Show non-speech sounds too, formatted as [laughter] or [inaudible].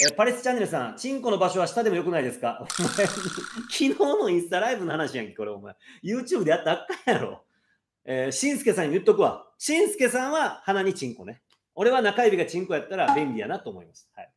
えパレスチャンネルさん、チンコの場所は下でもよくないですか [laughs] お前、昨日のインスタライブの話やんけ、これお前。YouTube でやったあかんやろ。えー、しんすけさんに言っとくわ。しんすけさんは鼻にチンコね。俺は中指がチンコやったら便利やなと思います。はい。